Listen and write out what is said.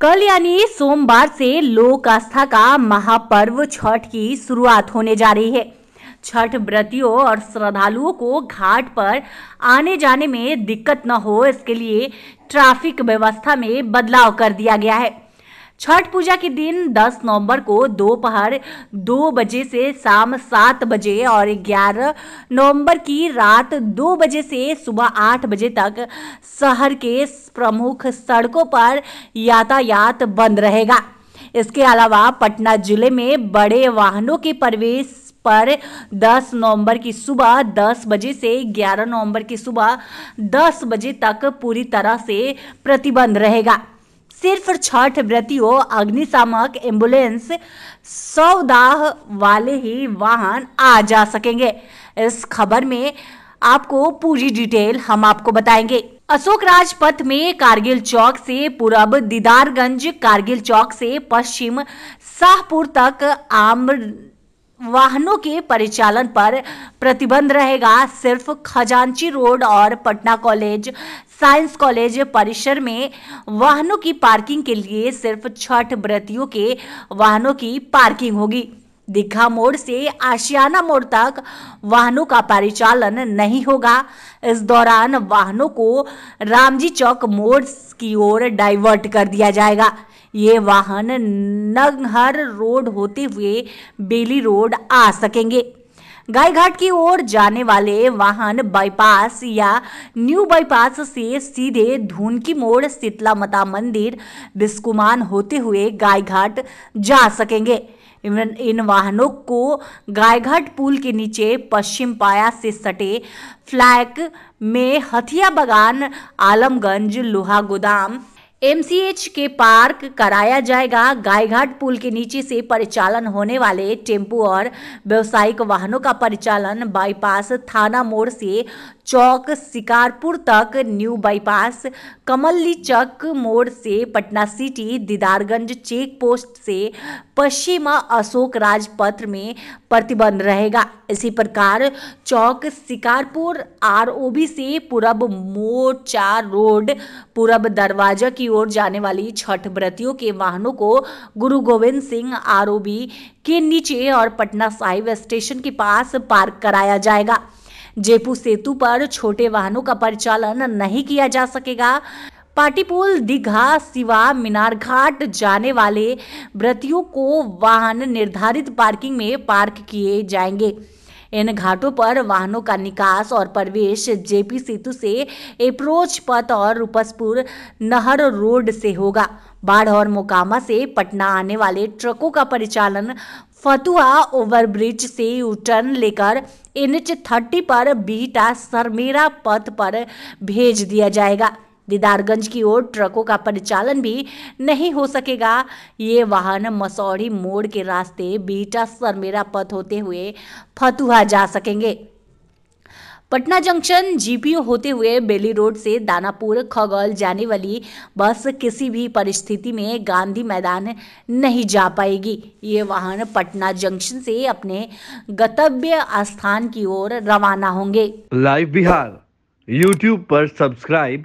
कल यानी सोमवार से लोक आस्था का महापर्व छठ की शुरुआत होने जा रही है छठ व्रतियों और श्रद्धालुओं को घाट पर आने जाने में दिक्कत न हो इसके लिए ट्रैफिक व्यवस्था में बदलाव कर दिया गया है छठ पूजा के दिन 10 नवंबर को दोपहर दो, बजे से शाम सात बजे और ग्यारह नवंबर की रात दो बजे से सुबह आठ बजे तक शहर के प्रमुख सड़कों पर यातायात बंद रहेगा इसके अलावा पटना जिले में बड़े वाहनों के प्रवेश पर 10 नवंबर की सुबह 10 बजे से 11 नवंबर की सुबह 10 बजे तक पूरी तरह से प्रतिबंध रहेगा सिर्फ छठ व्रतियों अग्निशामक एम्बुलेंस सौदाह वाले ही वाहन आ जा सकेंगे इस खबर में आपको पूरी डिटेल हम आपको बताएंगे अशोक राजपथ में कारगिल चौक से पूर्व दीदारगंज कारगिल चौक से पश्चिम शाहपुर तक आम वाहनों के परिचालन पर प्रतिबंध रहेगा सिर्फ खजांची रोड और पटना कॉलेज साइंस कॉलेज परिसर में वाहनों की पार्किंग के लिए सिर्फ छठ व्रतियों के वाहनों की पार्किंग होगी दीघा मोड़ से आशियाना मोड़ तक वाहनों का परिचालन नहीं होगा इस दौरान वाहनों को रामजी चौक मोड़ की ओर डाइवर्ट कर दिया जाएगा ये वाहन नगहर रोड होते हुए बेली रोड आ सकेंगे गायघाट की ओर जाने वाले वाहन बाईपास या न्यू बाईपास से सीधे धूनकी मोड़ शीतला माता मंदिर बिस्कुमान होते हुए गायघाट जा सकेंगे इन वाहनों को गायघाट पुल के नीचे पश्चिम पाया से सटे फ्लैक में हथिया बगान आलमगंज लोहा गोदाम एमसीएच के पार्क कराया जाएगा गायघाट पुल के नीचे से परिचालन होने वाले टेम्पू और व्यवसायिक वाहनों का परिचालन बाईपास थाना मोड़ से चौक शिकारपुर तक न्यू बाईपास कमल्ली चक मोड़ से Patna city Didarganj check post से पश्चिम अशोक राजपथ में प्रतिबंध रहेगा इसी प्रकार चौक शिकारपुर आरओबी से पूरब मोर्चा रोड पूरब दरवाजा की ओर जाने वाली छठ व्रतियों के वाहनों को गुरु गोविंद सिंह आरओबी के नीचे और पटना साहिब स्टेशन के पास पार्क कराया जाएगा जयपुर सेतु पर छोटे वाहनों का परिचालन नहीं किया जा सकेगा पाटीपुल दीघा सिवा मीनार घाट जाने वाले व्रतियों को वाहन निर्धारित पार्किंग में पार्क किए जाएंगे इन घाटों पर वाहनों का निकास और प्रवेश जेपी सेतु से अप्रोच पथ और रूपसपुर नहर रोड से होगा बाढ़ और मोकामा से पटना आने वाले ट्रकों का परिचालन फतुहा ओवरब्रिज से यू टर्न लेकर एन एच थर्टी पर बीटा सरमेरा पथ पर भेज दिया जाएगा दीदारगंज की ओर ट्रकों का परिचालन भी नहीं हो सकेगा ये वाहन मसौढ़ी मोड़ के रास्ते बीटा सरमेरा पथ होते हुए फतुहा जा सकेंगे पटना जंक्शन जीपीओ होते हुए बेली रोड से दानापुर खगौल जाने वाली बस किसी भी परिस्थिति में गांधी मैदान नहीं जा पाएगी ये वाहन पटना जंक्शन से अपने गंतव्य स्थान की ओर रवाना होंगे लाइव बिहार यूट्यूब पर सब्सक्राइब